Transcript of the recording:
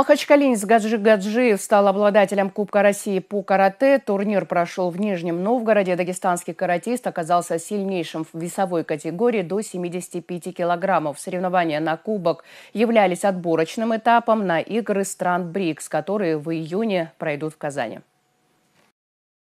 Махачкалинец Гаджи Гаджиев стал обладателем Кубка России по карате. Турнир прошел в Нижнем Новгороде. Дагестанский каратист оказался сильнейшим в весовой категории до 75 килограммов. Соревнования на Кубок являлись отборочным этапом на игры стран БРИКС, которые в июне пройдут в Казани.